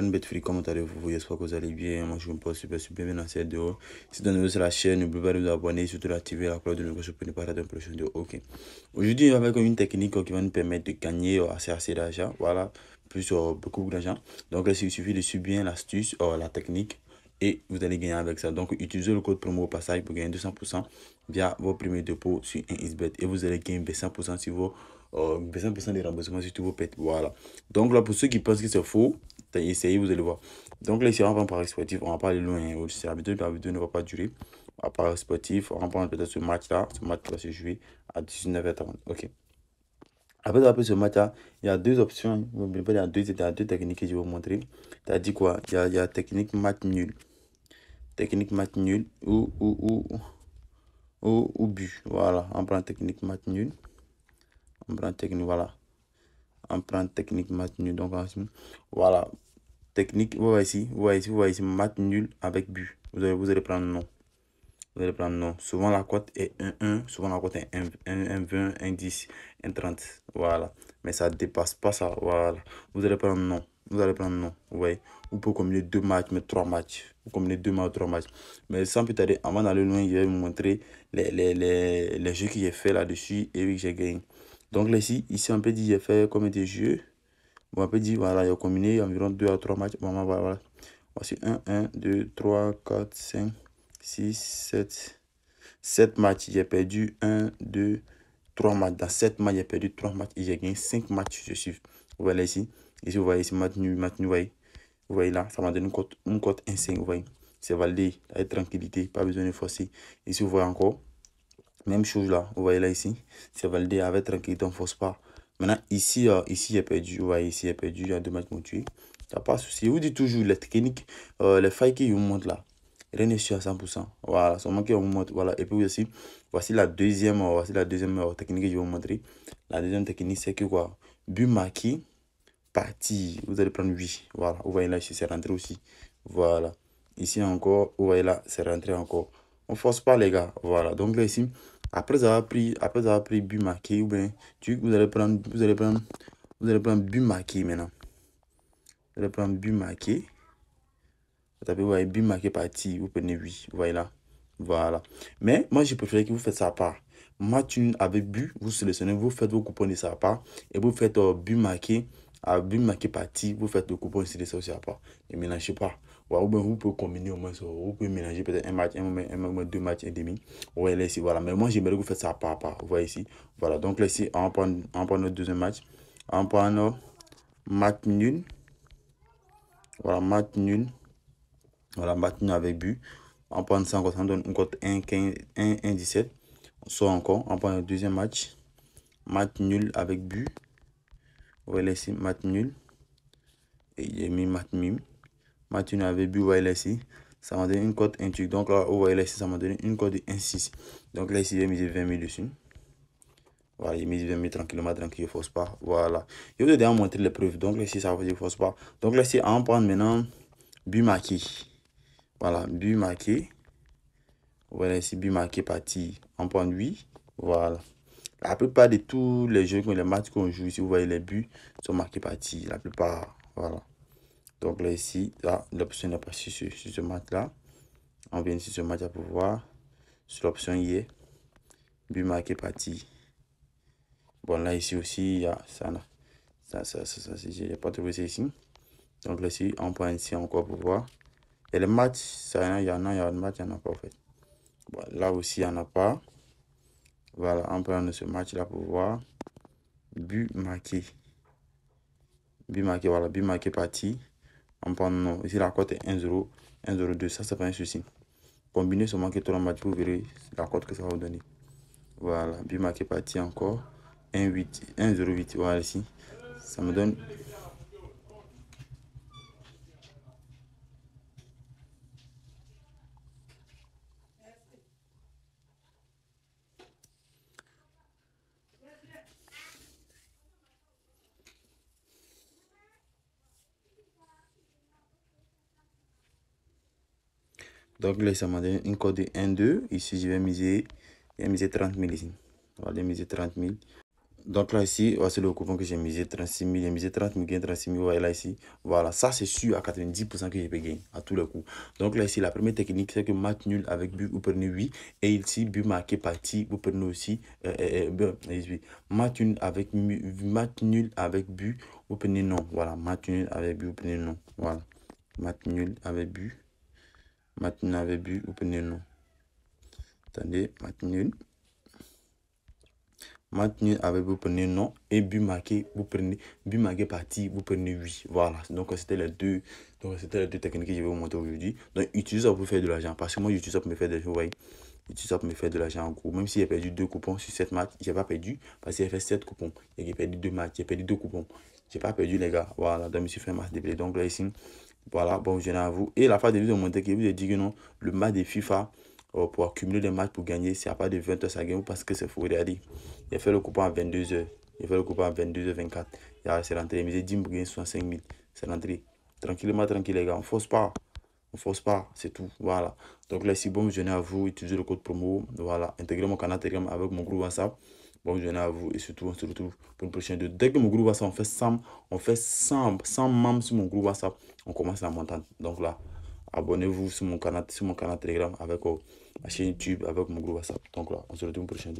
One free comment allez-vous J'espère que vous allez bien. Moi, je me pose super, super bien dans cette vidéo. Si vous la chaîne, n'oubliez pas de vous abonner, surtout d'activer la cloche de notification pour ne pas rater une prochaine vidéo. Ok. Aujourd'hui, avec une technique qui va nous permettre de gagner oh, assez, assez d'argent. Voilà, plus oh, beaucoup d'argent. Donc, il suffit de suivre bien l'astuce, oh, la technique et vous allez gagner avec ça. Donc, utilisez le code promo passage pour gagner 200% via vos premiers dépôts sur un isbet et vous allez gagner 100% sur vos 100% des remboursements sur tous vos pets. Voilà. Donc, là, pour ceux qui pensent que c'est faux, Essayez, vous allez voir. Donc là, ici, on en sportif, on va pas aller loin. C'est hein. la vidéo ne va pas durer. à part sportif, on va prendre peut-être ce match-là. Ce match va se jouer à 19h30. OK. Après, après ce match-là, il y a deux options. Hein. Il y a deux, il y a deux techniques que je vais vous montrer. Tu as dit quoi il y, a, il y a technique match nul. Technique match nul ou, ou, ou, ou, ou but. Voilà, on prend technique match nul. On prend technique, voilà prendre technique, match nul. Donc, voilà. Technique, vous voyez ici, vous voyez ici, vous voyez ici, match nul avec but. Vous allez, vous allez prendre non. Vous allez prendre non. Souvent, la cote est 1-1. Souvent, la cote est 1-20, 1-10, 1-30. Voilà. Mais ça dépasse pas ça. Voilà. Vous allez prendre non. Vous allez prendre non. Vous voyez. Vous pouvez combiner deux matchs, mais trois matchs. Vous les deux matchs, trois matchs. Mais sans plus tarder, avant d'aller loin, je vais vous montrer les, les, les, les jeux que j'ai fait là-dessus et oui, j'ai gagné. Donc là, ici, ici, on peut dire j'ai fait comme des jeux. on peut dire, voilà, il a combiné environ 2 à 3 matchs. Voilà, voilà, Voici 1, 1, 2, 3, 4, 5, 6, 7. 7 matchs, j'ai perdu 1, 2, 3 matchs. Dans 7 matchs, j'ai perdu 3 matchs j'ai gagné 5 matchs Je Voilà ici. Ici, vous voyez, ici, match nul, match vous voyez. Vous voyez là, ça m'a donné une cote, une cote 1,5, vous voyez. C'est validé, avec tranquillité, pas besoin de forcer. Ici, vous voyez encore, même chose là, vous voyez là ici, c'est validé avec tranquille on force pas. Maintenant, ici, euh, ici, j'ai perdu. Vous voyez, ici, j'ai perdu. Il y a deux matchs m'ont tué. pas de souci. vous dites toujours, les techniques, euh, les failles qui vous montrent là, rien n'est sûr à 100%. Voilà, seulement qui vous montre. Voilà. Et puis aussi, voici la deuxième, euh, voici la deuxième technique que je vais vous montrer. La deuxième technique, c'est que quoi But marqué, parti. Vous allez prendre 8. Voilà, vous voyez là, ici, c'est rentré aussi. Voilà. Ici encore, vous voyez là, c'est rentré encore. On force pas, les gars. Voilà. Donc là, ici, après avoir pris, après avoir pris but marqué, ou bien, tu, vous allez prendre, vous allez prendre, vous allez prendre but marqué maintenant. Vous allez prendre but marqué. Vous avez vous voyez, but marqué parti, vous prenez oui voilà Voilà. Mais moi, je préfère que vous faites ça pas Match une avec but, vous sélectionnez, vous faites vos coupons de ça part et vous faites euh, but marqué, à but marqué parti, vous faites le coupon de ça aussi à part. Ne mélangez pas. Voilà, ou bien vous pouvez combiner au moins, vous pouvez mélanger peut-être un match, un moment, deux matchs et demi. Ouais, laissez voilà. Mais moi, j'aimerais que vous faites ça par par. Vous voyez ici. Voilà, donc là ici, on prend, on notre deuxième match. On prend notre match nul. Voilà, match nul. Voilà, match nul avec but. On prend ça encore, on donne cote 1, 15, 1, 17. On sort encore, on prend notre deuxième match. Match nul avec but. On laissez laisser match nul. Et j'ai mis match mime. Mathieu avait bu, vous voyez Ça m'a donné une cote 1 truc Donc là, vous voyez ça m'a donné une cote de 1,6. Donc là ici, j'ai mis 20 000 dessus. Voilà, j'ai mis 20 000 tranquillement, tranquille, je faut pas. Voilà. Je vous ai déjà montré les preuves. Donc là ici, ça va, je force pas. Donc là c'est on point maintenant but marqué. Voilà, but marqué. Voilà ici, but marqué parti. On prend 8. Voilà. La plupart de tous les jeux, que les matchs qu'on joue ici, vous voyez les buts sont marqués par La plupart, voilà. Donc là, ici, l'option n'est pas sur, ce match-là. On vient sur ce match-là pour voir. Sur l'option y but marqué parti. Bon, là, ici aussi, il y a ça. Ça, ça, ça, ça, pas trouvé ça ici. Donc là, ici, on prend ici encore pour voir. Et le match, ça, il y en a, il y a un match, il n'y en a pas, en fait. Bon, là aussi, il n'y en a pas. Voilà, on prend ce match-là pour voir. But marqué. But marqué, voilà, but marqué parti on Ici, la cote est 1, 0, Ça, c'est pas un souci. combiner ce manqué match, vous verrez la cote que ça va vous donner. Voilà. Puis marqué parti encore. 18 1,08. 1, Voilà ici. Ça me donne Donc là, ça m'a donné une cote de 1, 2. Ici, je vais miser, je vais miser 30 000 ici. On va aller miser 30 000. Donc là, ici, voici le coupon que j'ai misé 36 000. J'ai misé 30 000, gain 36 000. Voilà, là, ici. Voilà, ça, c'est sûr à 90% que je vais gagner à tous les coups. Donc là, ici, la première technique, c'est que match nul avec but, vous prenez 8. Et ici, but marqué parti, vous prenez aussi euh, euh, euh, Match nul avec, match nul avec but, vous prenez non. Voilà, match nul avec but, vous prenez non. Voilà, match nul avec but maintenant avec but ou non. Attendez, maintenant maintenant avec vous prenez non et but marqué, vous prenez but marqué parti, vous prenez oui. Voilà. Donc c'était les deux. Donc c'était les deux techniques que je vais vous montrer aujourd'hui. Donc utilisez ça pour faire de l'argent. Parce que moi j'utilise ça pour me faire des l'argent voyez J'utilise ça pour me faire de l'argent en gros. Même si j'ai perdu deux coupons sur cette match, j'ai pas perdu parce que j'ai fait sept coupons. J'ai perdu deux matchs, j'ai perdu deux coupons. J'ai pas perdu les gars. Voilà. Donc je me suis fait un match de Donc là ici, voilà, bon viens à vous. Et la phase de vidéo de monter qui vous dit que non, le match de FIFA euh, pour accumuler des matchs pour gagner, c'est à pas de 20h ça gagne parce que c'est faux. Regardez, il a fait le coup à 22h. Il a fait le coup à 22h24. Il c'est rentré. Il j'ai dit 10 pour gagner 65 000. C'est l'entrée. Tranquillement, tranquille les gars. On ne force pas. On ne force pas. C'est tout. Voilà. Donc là, si bon, je à vous. Utilisez le code promo. Voilà. Intégrez mon canal Telegram avec mon groupe WhatsApp. Bonjour à vous et surtout, on se retrouve pour une prochaine vidéo. Dès que mon groupe WhatsApp, on fait 100, on fait 100, 100 membres sur mon groupe WhatsApp, on commence la montante. Donc là, abonnez-vous sur mon canal, sur mon canal Telegram avec oh, ma chaîne YouTube, avec mon groupe WhatsApp. Donc là, on se retrouve pour une prochaine vidéo.